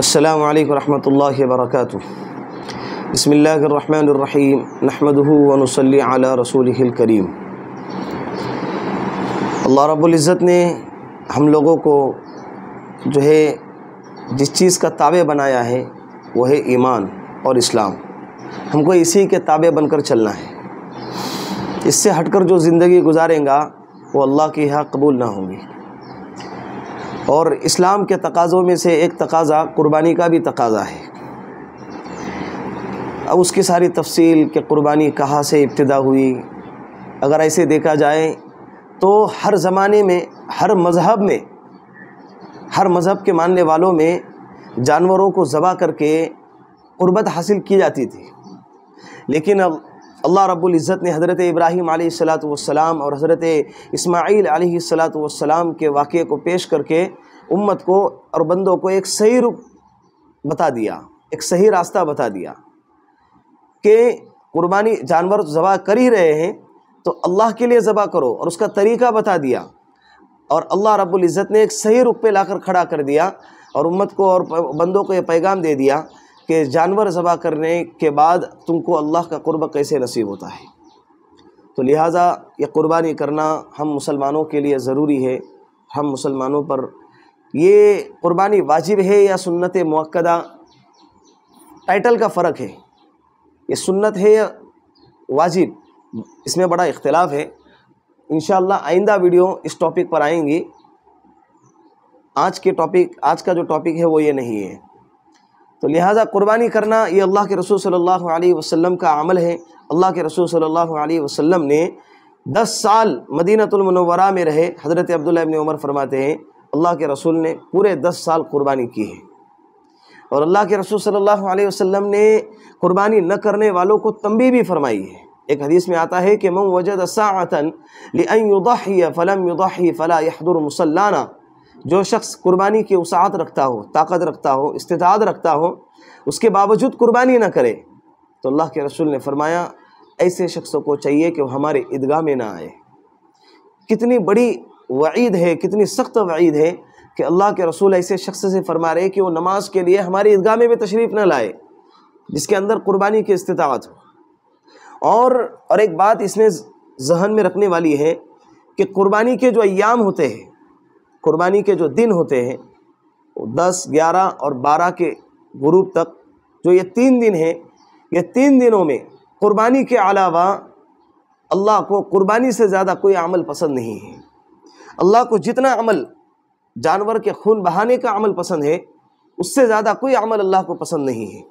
السلام عليكم ورحمة الله وبركاته بسم الله الرحمن الرحيم نحمده ونصلي على रसूल करीम अल्लाह रब्ज़त ने हम लोगों को जो है जिस चीज़ का ताबे बनाया है वो है ईमान और इस्लाम हमको इसी के ताबे बनकर चलना है इससे हटकर जो ज़िंदगी गुजारेंगा वो अल्लाह की यहाँ कबूल ना होंगी और इस्लाम के तकाज़ों में से एक तकाज़ा क़ुरबानी का भी तकाज़ा है अब उसकी सारी तफसील कि क़ुरबानी कहाँ से इब्तदा हुई अगर ऐसे देखा जाए तो हर ज़माने में हर मज़हब में हर मज़हब के मानने वालों में जानवरों को ज़बा करके क़ुरबत हासिल की जाती थी लेकिन अब अल्लाह रब्ज़त ने हज़रत इब्राहीम सलाम और हज़रत इस्माईल सलाम के वाक़े को पेश करके उम्मत को और बंदों को एक सही रुख बता दिया एक सही रास्ता बता दिया कि कुर्बानी जानवर ज़बा कर ही रहे हैं तो अल्लाह के लिए ज़बा करो और उसका तरीका बता दिया और अल्लाह रब्ज़त ने एक सही रुख ला कर खड़ा कर दिया और उम्मत को और बंदों को यह पैगाम दे दिया कि जानवर ज़बा करने के बाद तुमको अल्लाह का कुर्ब कैसे नसीब होता है तो लिहाजा ये कुर्बानी करना हम मुसलमानों के लिए ज़रूरी है हम मुसलमानों पर ये कुर्बानी वाजिब है या सुन्नत मक्दा टाइटल का फ़र्क है ये सुन्नत है या वाजिब इसमें बड़ा इख्तलाफ है इन आइंदा वीडियो इस टॉपिक पर आएंगी आज के टॉपिक आज का जो टॉपिक है वो ये नहीं है तो लिहाजा कुर्बानी करना ये अल्लाह के रसूल सल्लल्लाहु अलैहि वसल्लम का अमल है अल्लाह के रसूल सल्लल्लाहु अलैहि वसल्लम ने दस साल मदीनतमनवरा में रहे हज़रत अब्दुल्ला इबन उमर फरमाते हैं अल्लाह के रसूल ने पूरे दस साल कुर्बानी की है और अल्लाह के रसूल सल्लल्लाहु अलैहि वसल्लम ने कुर्बानी न करने वालों को तंबी भी फरमाई है एक हदीस में आता है कि मम वजद सातन फ़लम युदा फ़ला यहदुर मुसल्लाना जो शख्स कुर्बानी की उसात रखता हो ताकत रखता हो इस्तेदाद रखता हो उसके बावजूद कुर्बानी ना करे तो अल्लाह के रसूल ने फरमाया ऐसे शख्सों को चाहिए कि वह हमारे ईदगाह में ना आए कितनी बड़ी वईद है कितनी सख्त वईद है कि अल्लाह के रसूल ऐसे शख्स से फरमा रहे कि वो नमाज के लिए हमारे ईदगाह में भी तशरीफ़ न लाए जिसके अंदर कुर्बानी की इस्तात हो और और एक बात इसमें जहन में रखने वाली है कि कुर्बानी के जो अयाम होते हैं कुर्बानी के जो दिन होते हैं दस ग्यारह और बारह के ग्रुप तक जो ये तीन दिन हैं ये तीन दिनों में कुर्बानी के अलावा अल्लाह को कुर्बानी से ज़्यादा कोई अमल पसंद नहीं है अल्लाह को जितना अमल जानवर के खून बहाने का अमल पसंद है उससे ज़्यादा कोई अमल अल्लाह को पसंद नहीं है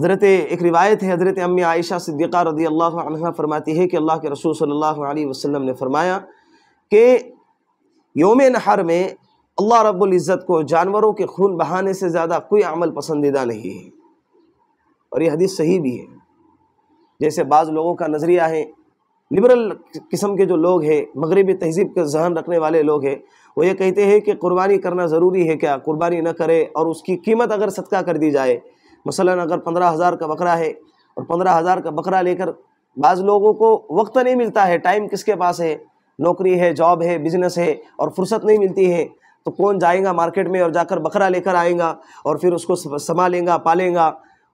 हज़रत एक रिवायत है हज़रत अम्मी आयशा सिद्दीक़ा रदी अल्लाह फरमाती है कि अल्लाह के रसूल सल्लल्लाहु अलैहि वसल्लम ने फरमाया कि योम नहर में अल्लाह रब्बुल इज़्ज़त को जानवरों के खून बहाने से ज़्यादा कोई अमल पसंदीदा नहीं है और यह हदीस सही भी है जैसे बाज़ लोगों का नज़रिया है लिबरल किस्म के जो लोग हैं मगरबी तहजीब का जहन रखने वाले लोग हैं वो ये कहते हैं कि कुर्बानी करना ज़रूरी है क्या कुर्बानी न करे और उसकी कीमत अगर सदका कर दी जाए मसला अगर पंद्रह हज़ार का बकरा है और पंद्रह हज़ार का बकरा लेकर बाज़ लोगों को वक्त नहीं मिलता है टाइम किसके पास है नौकरी है जॉब है बिजनेस है और फुर्सत नहीं मिलती है तो कौन जाएगा मार्केट में और जाकर बकरा लेकर आएगा और फिर उसको संभालेगा पालेगा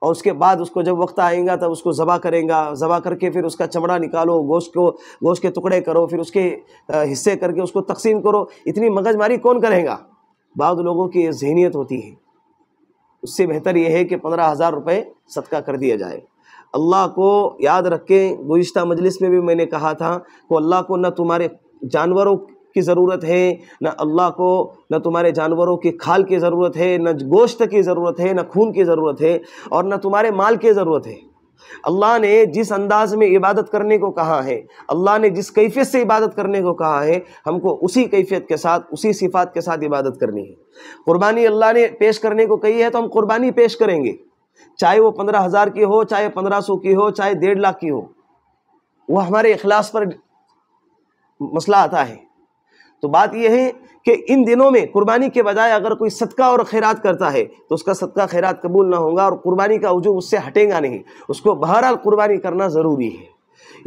और उसके बाद उसको जब वक्त आएगा तब उसको ज़बा करेंगा ज़बा करके फिर उसका चमड़ा निकालो गोश्त को गोश्त के टुकड़े करो फिर उसके हिस्से करके उसको तकसीम करो इतनी मगजमारी कौन करेगा बाद लोगों की जहनीत होती है उससे बेहतर यह है कि पंद्रह हज़ार रुपये सदका कर दिया जाए अल्लाह को याद रखें गुज्त मजलिस में भी मैंने कहा था कि अल्लाह को न तुम्हारे जानवरों की ज़रूरत है न अल्लाह को न तुम्हारे जानवरों की खाल की ज़रूरत है न गोश्त की ज़रूरत है न खून की ज़रूरत है और न तुम्हारे माल की ज़रूरत है अल्लाह ने जिस अंदाज में इबादत करने को कहा है अल्लाह ने जिस कैफियत से इबादत करने को कहा है हमको उसी कैफियत के साथ उसी सिफात के साथ इबादत करनी है कुर्बानी अल्लाह ने पेश करने को कही है तो हम कुर्बानी पेश करेंगे चाहे वो पंद्रह हज़ार की हो चाहे पंद्रह सौ की हो चाहे डेढ़ लाख की हो वो हमारे अखलास पर मसला आता है तो बात यह है कि इन दिनों में कुर्बानी के बजाय अगर कोई सदका और खैरात करता है तो उसका सदका खैरात कबूल ना होगा और कुर्बानी का वजूब उससे हटेगा नहीं उसको बहरहाल कुर्बानी करना ज़रूरी है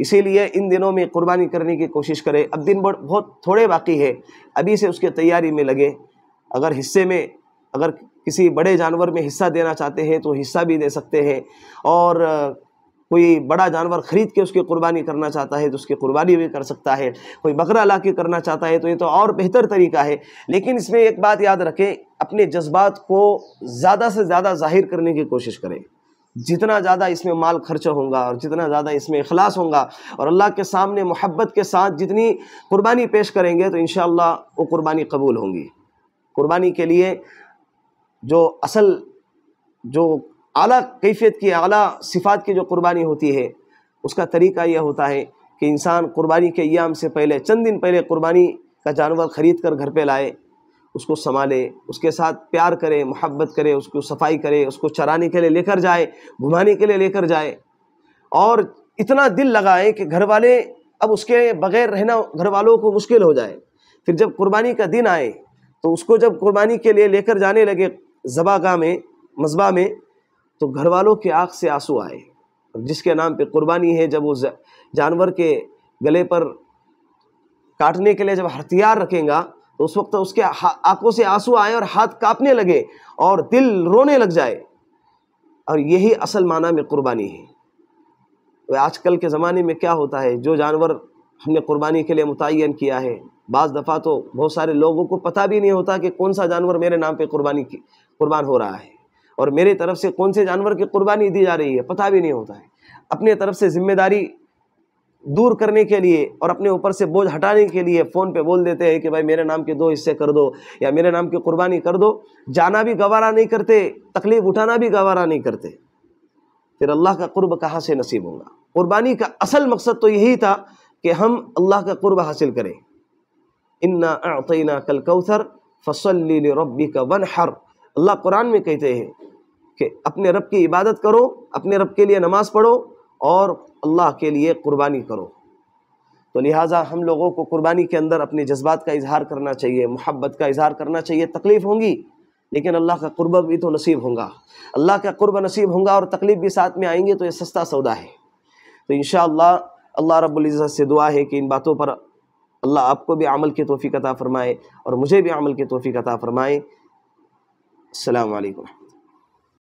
इसीलिए इन दिनों में कुर्बानी करने की कोशिश करें अब दिन बहुत थोड़े बाकी है अभी से उसके तैयारी में लगे अगर हिस्से में अगर किसी बड़े जानवर में हिस्सा देना चाहते हैं तो हिस्सा भी दे सकते हैं और कोई बड़ा जानवर ख़रीद के उसकी कुर्बानी करना चाहता है तो उसकी कुर्बानी भी कर सकता है कोई बकरा ला के करना चाहता है तो ये तो और बेहतर तरीका है लेकिन इसमें एक बात याद रखें अपने जज्बात को ज़्यादा से ज़्यादा जाहिर करने की कोशिश करें जितना ज़्यादा इसमें माल खर्चा होगा और जितना ज़्यादा इसमें अखलास होगा और अल्लाह के सामने मोहब्बत के साथ जितनी कुर्बानी पेश करेंगे तो इन वो कुर्बानी कबूल होंगी कुर्बानी के लिए जो असल जो आला कैफियत की आला सिफात की जो कुर्बानी होती है उसका तरीका यह होता है कि इंसान कुर्बानी के याम से पहले चंद दिन पहले कुर्बानी का जानवर ख़रीद कर घर पर लाए उसको संभाले उसके साथ प्यार करे मोहब्बत करे उसको सफाई करे उसको चराने के लिए लेकर जाए घुमाने के लिए लेकर जाए और इतना दिल लगाए कि घर वाले अब उसके बगैर रहना घर वालों को मुश्किल हो जाए फिर जब कुर्बानी का दिन आए तो उसको जब कुर्बानी के लिए लेकर जाने लगे जबागाह में मजबा में तो घर वालों के आँख से आंसू आए जिसके नाम पे कुर्बानी है जब वो जानवर के गले पर काटने के लिए जब हथियार रखेंगे तो उस वक्त उसके आंखों से आंसू आए और हाथ कांपने लगे और दिल रोने लग जाए और यही असल माना में कुर्बानी है वह आजकल के ज़माने में क्या होता है जो जानवर हमने कुर्बानी के लिए मुतन किया है बज़ दफ़ा तो बहुत सारे लोगों को पता भी नहीं होता कि कौन सा जानवर मेरे नाम पे कुर्बानी की कुर्बान हो रहा है और मेरी तरफ से कौन से जानवर की कुर्बानी दी जा रही है पता भी नहीं होता है अपने तरफ से ज़िम्मेदारी दूर करने के लिए और अपने ऊपर से बोझ हटाने के लिए फ़ोन पे बोल देते हैं कि भाई मेरे नाम के दो हिस्से कर दो या मेरे नाम की कुर्बानी कर दो जाना भी गवारा नहीं करते तकलीफ़ उठाना भी गवारा नहीं करते फिर अल्लाह का कुर्ब कहाँ से नसीब होगा कुर्बानी का असल मकसद तो यही था कि हम अल्लाह का कुर्ब हासिल करें इन्ना अतना कल कौसर फसल रबी का वन हर अल्लाह कुरान में कहते हैं कि अपने रब की इबादत करो अपने रब के लिए नमाज़ पढ़ो और अल्लाह के लिए कुर्बानी करो तो लिहाजा हम लोगों को कुर्बानी के अंदर अपने जज्बात का इजहार करना चाहिए मोहब्बत का इजहार करना चाहिए तकलीफ़ होंगी लेकिन अल्लाह का कुर्ब भी तो नसीब होगा अल्लाह का कुर्ब नसीब होगा और तकलीफ़ भी साथ में आएंगे तो ये सस्ता सौदा है तो इन अल्लाह रब्ज़त से दुआ है कि इन बातों पर अल्लाह आपको भी अमल की तोफ़ी कता फ़रमाए और मुझे भी अमल की तोफ़ी कता फ़रमाए अल्लाम